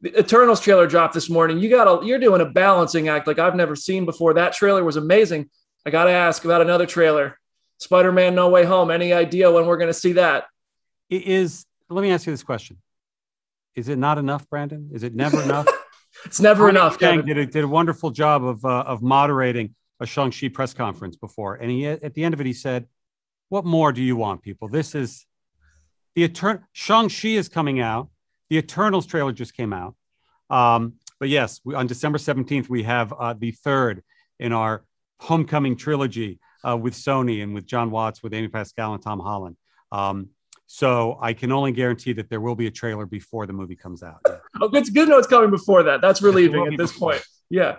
the Eternals trailer dropped this morning. You got a, you're doing a balancing act like I've never seen before. That trailer was amazing. I got to ask about another trailer, Spider-Man: No Way Home. Any idea when we're going to see that? It is. Let me ask you this question: Is it not enough, Brandon? Is it never enough? it's never enough. Kevin. Did a, did a wonderful job of uh, of moderating a Shang-Chi press conference before, and he at the end of it he said, "What more do you want, people? This is the eternal Shang-Chi is coming out." The Eternals trailer just came out. Um, but yes, we, on December 17th, we have uh, the third in our homecoming trilogy uh, with Sony and with John Watts, with Amy Pascal and Tom Holland. Um, so I can only guarantee that there will be a trailer before the movie comes out. oh, it's good to know it's coming before that. That's relieving at this before. point. Yeah.